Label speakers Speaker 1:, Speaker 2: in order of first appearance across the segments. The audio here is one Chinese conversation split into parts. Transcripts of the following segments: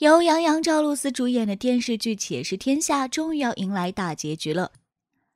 Speaker 1: 由杨洋、赵露思主演的电视剧《且试天下》终于要迎来大结局了。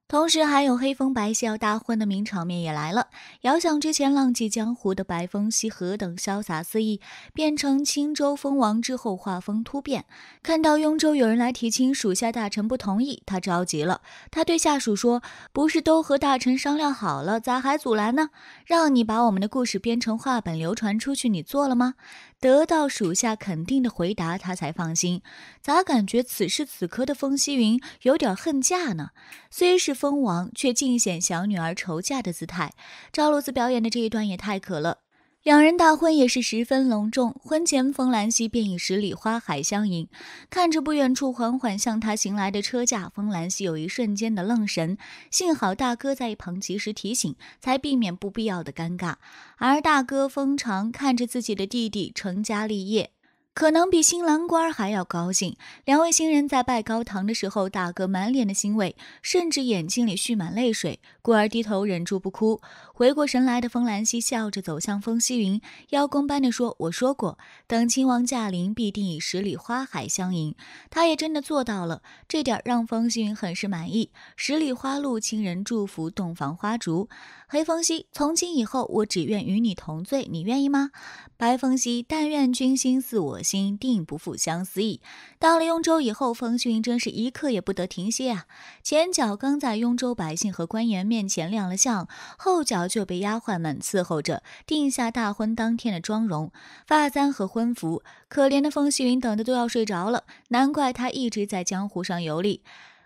Speaker 1: 同时，还有黑风白笑大婚的名场面也来了。遥想之前浪迹江湖的白风夕何等潇洒肆意，变成青州封王之后画风突变。看到雍州有人来提亲，属下大臣不同意，他着急了。他对下属说：“不是都和大臣商量好了，咋还阻拦呢？让你把我们的故事编成画本流传出去，你做了吗？”得到属下肯定的回答，他才放心。咋感觉此时此刻的风夕云有点恨嫁呢？虽是。蜂王却尽显小女儿愁嫁的姿态，赵露思表演的这一段也太可了。两人大婚也是十分隆重，婚前冯兰希便以十里花海相迎，看着不远处缓缓向他行来的车驾，冯兰希有一瞬间的愣神，幸好大哥在一旁及时提醒，才避免不必要的尴尬。而大哥封常看着自己的弟弟成家立业。可能比新郎官还要高兴。两位新人在拜高堂的时候，大哥满脸的欣慰，甚至眼睛里蓄满泪水，故而低头忍住不哭。回过神来的风兰溪笑着走向风希云，邀功般的说：“我说过，等亲王驾临，必定以十里花海相迎。”他也真的做到了，这点让风希云很是满意。十里花路，亲人祝福，洞房花烛。黑风夕，从今以后，我只愿与你同醉，你愿意吗？白风夕，但愿君心似我。心定不负相思意。到了雍州以后，风絮云真是一刻也不得停歇啊！前脚刚在雍州百姓和官员面前亮了相，后脚就被丫鬟们伺候着定下大婚当天的妆容、发簪和婚服。可怜的风絮云等的都要睡着了，难怪他一直在江湖上游历。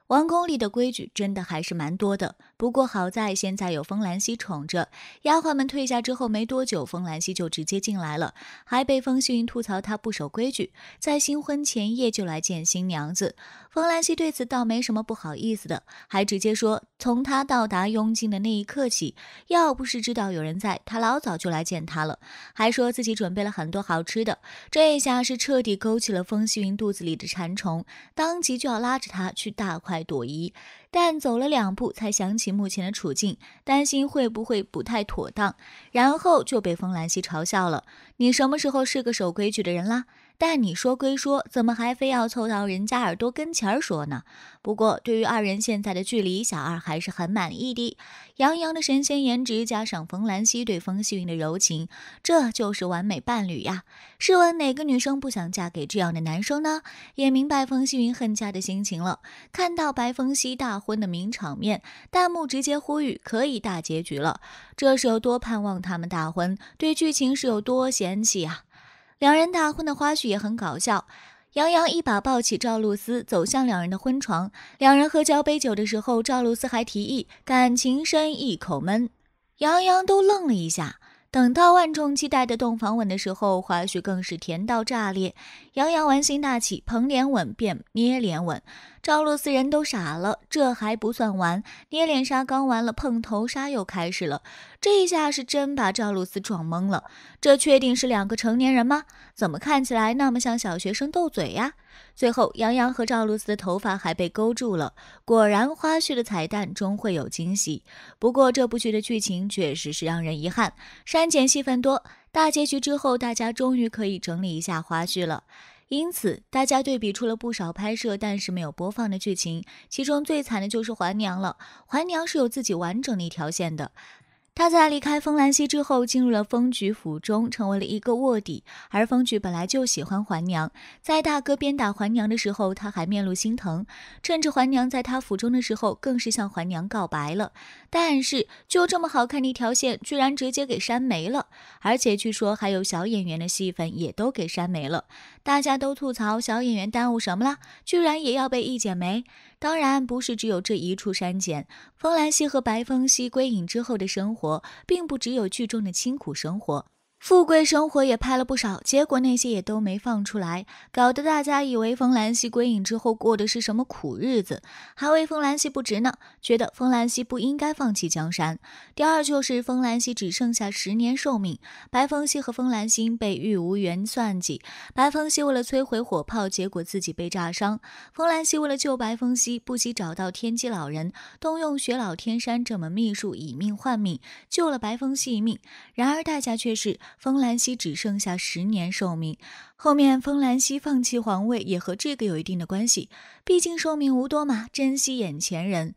Speaker 1: 王宫里的规矩真的还是蛮多的。不过好在现在有风兰溪宠着，丫鬟们退下之后没多久，风兰溪就直接进来了，还被风细云吐槽他不守规矩，在新婚前夜就来见新娘子。风兰溪对此倒没什么不好意思的，还直接说从她到达雍境的那一刻起，要不是知道有人在，她老早就来见他了。还说自己准备了很多好吃的，这一下是彻底勾起了风细云肚子里的馋虫，当即就要拉着他去大快朵颐。但走了两步，才想起目前的处境，担心会不会不太妥当，然后就被风兰希嘲笑了。你什么时候是个守规矩的人啦？但你说归说，怎么还非要凑到人家耳朵跟前儿说呢？不过对于二人现在的距离，小二还是很满意的。杨洋的神仙颜值加上冯兰希对冯细云的柔情，这就是完美伴侣呀！试问哪个女生不想嫁给这样的男生呢？也明白冯细云恨嫁的心情了。看到白风熙大婚的名场面，弹幕直接呼吁可以大结局了。这是有多盼望他们大婚？对剧情是有多嫌弃啊？两人大婚的花絮也很搞笑，杨洋一把抱起赵露思走向两人的婚床，两人喝交杯酒的时候，赵露思还提议感情深一口闷，杨洋都愣了一下。等到万众期待的洞房吻的时候，花絮更是甜到炸裂，杨洋玩心大起，捧脸吻变捏脸吻。赵露思人都傻了，这还不算完，捏脸杀刚完了，碰头杀又开始了，这一下是真把赵露思撞懵了。这确定是两个成年人吗？怎么看起来那么像小学生斗嘴呀？最后，杨洋和赵露思的头发还被勾住了。果然，花絮的彩蛋终会有惊喜。不过，这部剧的剧情确实是让人遗憾，删减戏份多。大结局之后，大家终于可以整理一下花絮了。因此，大家对比出了不少拍摄但是没有播放的剧情，其中最惨的就是环娘了。环娘是有自己完整的一条线的。他在离开风兰溪之后，进入了风菊府中，成为了一个卧底。而风菊本来就喜欢环娘，在大哥鞭打环娘的时候，他还面露心疼。趁着环娘在他府中的时候，更是向环娘告白了。但是，就这么好看的一条线，居然直接给删没了。而且，据说还有小演员的戏份也都给删没了。大家都吐槽小演员耽误什么了，居然也要被一剪没。当然不是只有这一处删减。风兰溪和白风溪归隐之后的生活，并不只有剧中的清苦生活。富贵生活也拍了不少，结果那些也都没放出来，搞得大家以为冯兰溪归隐之后过的是什么苦日子，还为冯兰溪不值呢，觉得冯兰溪不应该放弃江山。第二就是冯兰溪只剩下十年寿命，白风息和冯兰心被玉无缘算计，白风息为了摧毁火炮，结果自己被炸伤，冯兰溪为了救白风息，不惜找到天机老人，动用雪老天山这门秘术，以命换命，救了白风息一命，然而代价却是。丰兰希只剩下十年寿命，后面丰兰希放弃皇位也和这个有一定的关系。毕竟寿命无多嘛，珍惜眼前人。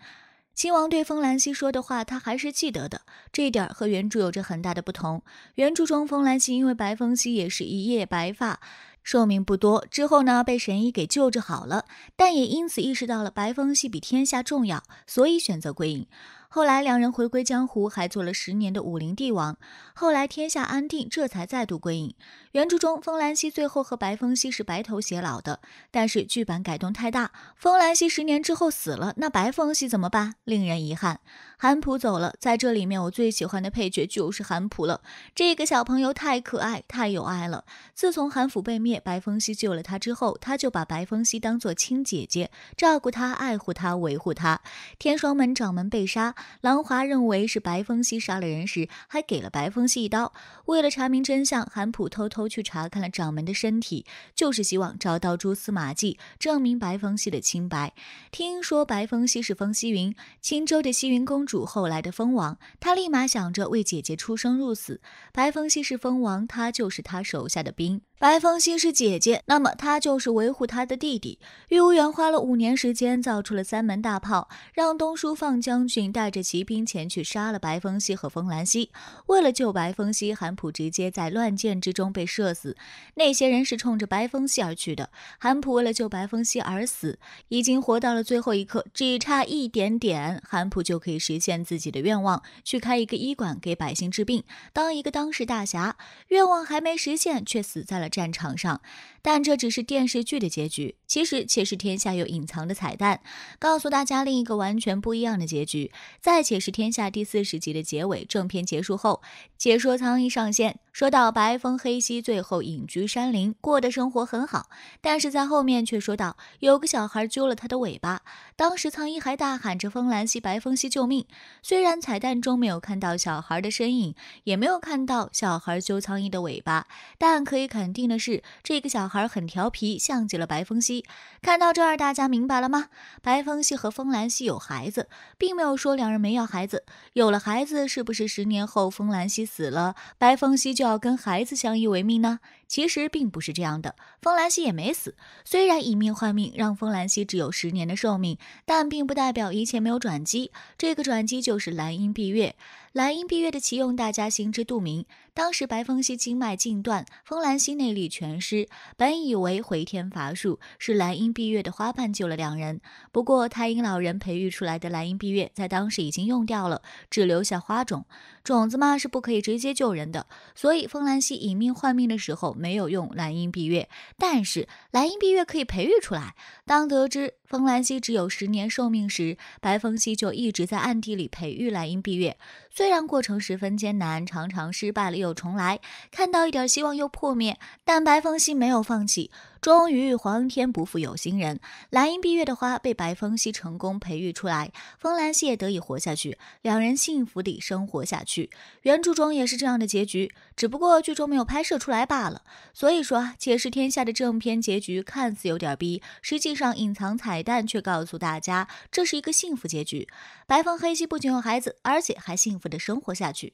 Speaker 1: 亲王对丰兰希说的话，他还是记得的。这一点和原著有着很大的不同。原著中，丰兰希因为白风息也是一夜白发，寿命不多，之后呢被神医给救治好了，但也因此意识到了白风息比天下重要，所以选择归隐。后来两人回归江湖，还做了十年的武林帝王。后来天下安定，这才再度归隐。原著中，风兰溪最后和白风夕是白头偕老的，但是剧版改动太大，风兰溪十年之后死了，那白风夕怎么办？令人遗憾。韩普走了，在这里面，我最喜欢的配角就是韩普了。这个小朋友太可爱，太有爱了。自从韩府被灭，白风夕救了他之后，他就把白风夕当做亲姐姐，照顾他，爱护他，维护他。天霜门掌门被杀。郎华认为是白风夕杀了人时，还给了白风夕一刀。为了查明真相，韩普偷偷去查看了掌门的身体，就是希望找到蛛丝马迹，证明白风夕的清白。听说白风夕是风夕云青州的西云公主，后来的风王，他立马想着为姐姐出生入死。白风夕是风王，他就是他手下的兵。白风夕是姐姐，那么他就是维护他的弟弟。御无缘花了五年时间造出了三门大炮，让东叔放将军带着骑兵前去杀了白风夕和风兰息。为了救白风夕，韩普直接在乱箭之中被射死。那些人是冲着白风夕而去的。韩普为了救白风夕而死，已经活到了最后一刻，只差一点点，韩普就可以实现自己的愿望，去开一个医馆给百姓治病，当一个当世大侠。愿望还没实现，却死在了。战场上。但这只是电视剧的结局，其实《且是天下》有隐藏的彩蛋，告诉大家另一个完全不一样的结局。在《且是天下》第四十集的结尾，正片结束后，解说苍一上线，说到白风黑息最后隐居山林，过的生活很好，但是在后面却说到有个小孩揪了他的尾巴，当时苍一还大喊着风兰溪，白风溪，救命。虽然彩蛋中没有看到小孩的身影，也没有看到小孩揪苍一的尾巴，但可以肯定的是，这个小。孩很调皮，像极了白风夕。看到这儿，大家明白了吗？白风夕和风兰息有孩子，并没有说两人没要孩子。有了孩子，是不是十年后风兰息死了，白风夕就要跟孩子相依为命呢？其实并不是这样的，风兰溪也没死。虽然以命换命，让风兰溪只有十年的寿命，但并不代表一切没有转机。这个转机就是兰音碧月。兰音碧月的奇用，大家心知肚明。当时白风溪经脉尽断，风兰溪内力全失，本以为回天乏术，是兰音碧月的花瓣救了两人。不过太阴老人培育出来的兰音碧月，在当时已经用掉了，只留下花种。种子嘛是不可以直接救人的，所以风兰溪以命换命的时候没有用蓝樱碧月，但是蓝樱碧月可以培育出来。当得知风兰溪只有十年寿命时，白风溪就一直在暗地里培育蓝樱碧月。虽然过程十分艰难，常常失败了又重来，看到一点希望又破灭，但白风溪没有放弃。终于，皇天不负有心人，蓝银碧月的花被白风夕成功培育出来，风兰溪也得以活下去，两人幸福的生活下去。原著中也是这样的结局，只不过剧中没有拍摄出来罢了。所以说且解释天下的正片结局看似有点逼，实际上隐藏彩蛋却告诉大家这是一个幸福结局。白风黑息不仅有孩子，而且还幸福的生活下去。